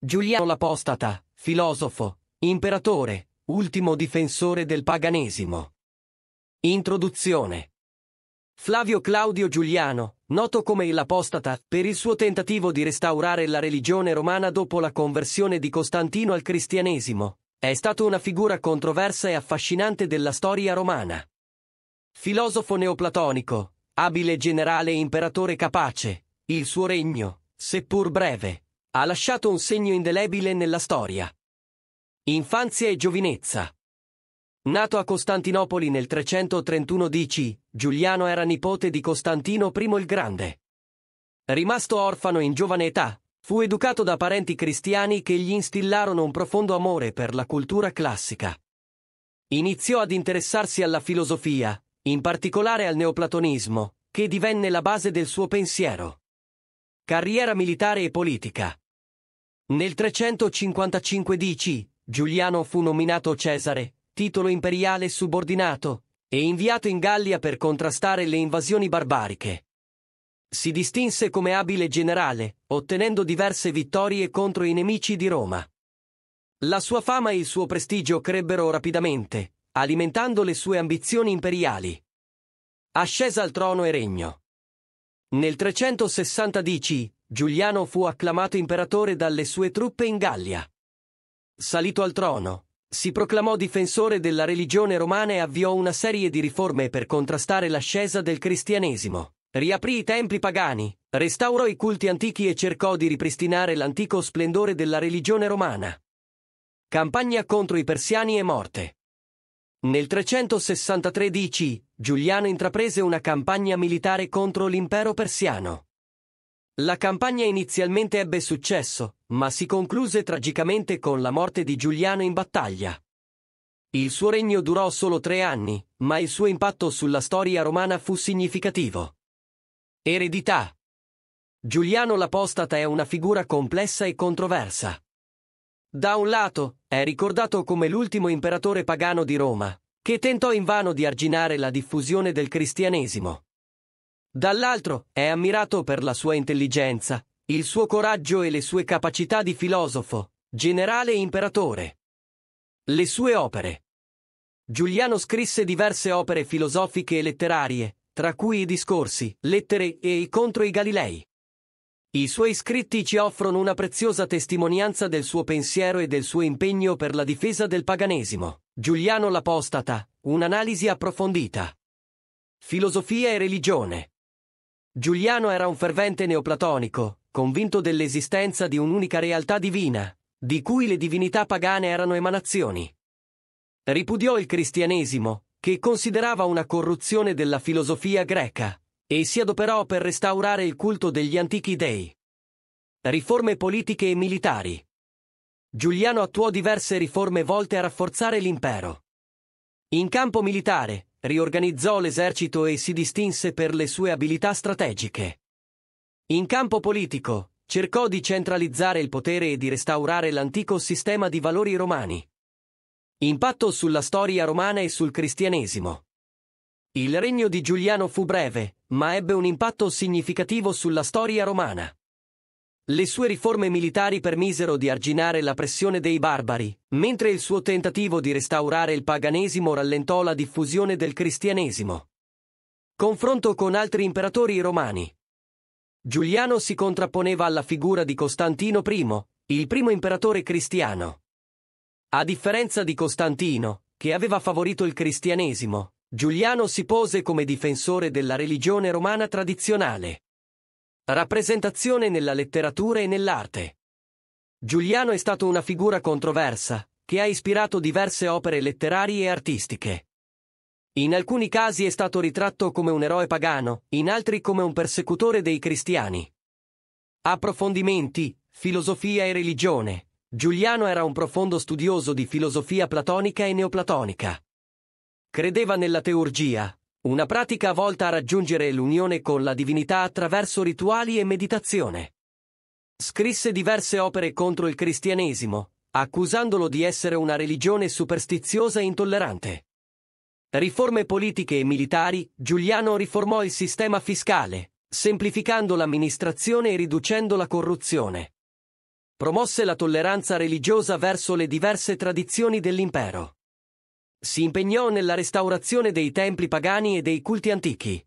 Giuliano l'Apostata, filosofo, imperatore, ultimo difensore del paganesimo. Introduzione. Flavio Claudio Giuliano, noto come l'Apostata, per il suo tentativo di restaurare la religione romana dopo la conversione di Costantino al cristianesimo, è stato una figura controversa e affascinante della storia romana. Filosofo neoplatonico, abile generale e imperatore capace, il suo regno, seppur breve, ha lasciato un segno indelebile nella storia. Infanzia e giovinezza. Nato a Costantinopoli nel 331 DC, Giuliano era nipote di Costantino I il Grande. Rimasto orfano in giovane età, fu educato da parenti cristiani che gli instillarono un profondo amore per la cultura classica. Iniziò ad interessarsi alla filosofia, in particolare al neoplatonismo, che divenne la base del suo pensiero. Carriera militare e politica. Nel 355 DC, Giuliano fu nominato Cesare, titolo imperiale subordinato, e inviato in Gallia per contrastare le invasioni barbariche. Si distinse come abile generale, ottenendo diverse vittorie contro i nemici di Roma. La sua fama e il suo prestigio crebbero rapidamente, alimentando le sue ambizioni imperiali. Ascesa al trono e regno. Nel 360 DC, Giuliano fu acclamato imperatore dalle sue truppe in Gallia. Salito al trono, si proclamò difensore della religione romana e avviò una serie di riforme per contrastare l'ascesa del cristianesimo. Riaprì i templi pagani, restaurò i culti antichi e cercò di ripristinare l'antico splendore della religione romana. Campagna contro i persiani e morte. Nel 363 DC, Giuliano intraprese una campagna militare contro l'impero persiano. La campagna inizialmente ebbe successo, ma si concluse tragicamente con la morte di Giuliano in battaglia. Il suo regno durò solo tre anni, ma il suo impatto sulla storia romana fu significativo. Eredità Giuliano l'Apostata è una figura complessa e controversa. Da un lato, è ricordato come l'ultimo imperatore pagano di Roma, che tentò invano di arginare la diffusione del cristianesimo. Dall'altro è ammirato per la sua intelligenza, il suo coraggio e le sue capacità di filosofo, generale e imperatore. Le sue opere. Giuliano scrisse diverse opere filosofiche e letterarie, tra cui i discorsi, lettere e i contro i Galilei. I suoi scritti ci offrono una preziosa testimonianza del suo pensiero e del suo impegno per la difesa del paganesimo. Giuliano l'Apostata, un'analisi approfondita. Filosofia e religione. Giuliano era un fervente neoplatonico, convinto dell'esistenza di un'unica realtà divina, di cui le divinità pagane erano emanazioni. Ripudiò il cristianesimo, che considerava una corruzione della filosofia greca, e si adoperò per restaurare il culto degli antichi dei. Riforme politiche e militari. Giuliano attuò diverse riforme volte a rafforzare l'impero. In campo militare, riorganizzò l'esercito e si distinse per le sue abilità strategiche. In campo politico, cercò di centralizzare il potere e di restaurare l'antico sistema di valori romani. Impatto sulla storia romana e sul cristianesimo. Il regno di Giuliano fu breve, ma ebbe un impatto significativo sulla storia romana. Le sue riforme militari permisero di arginare la pressione dei barbari, mentre il suo tentativo di restaurare il paganesimo rallentò la diffusione del cristianesimo. Confronto con altri imperatori romani. Giuliano si contrapponeva alla figura di Costantino I, il primo imperatore cristiano. A differenza di Costantino, che aveva favorito il cristianesimo, Giuliano si pose come difensore della religione romana tradizionale. Rappresentazione nella letteratura e nell'arte. Giuliano è stato una figura controversa, che ha ispirato diverse opere letterarie e artistiche. In alcuni casi è stato ritratto come un eroe pagano, in altri come un persecutore dei cristiani. Approfondimenti, filosofia e religione. Giuliano era un profondo studioso di filosofia platonica e neoplatonica. Credeva nella teurgia, una pratica volta a raggiungere l'unione con la divinità attraverso rituali e meditazione. Scrisse diverse opere contro il cristianesimo, accusandolo di essere una religione superstiziosa e intollerante. Riforme politiche e militari, Giuliano riformò il sistema fiscale, semplificando l'amministrazione e riducendo la corruzione. Promosse la tolleranza religiosa verso le diverse tradizioni dell'impero. Si impegnò nella restaurazione dei templi pagani e dei culti antichi.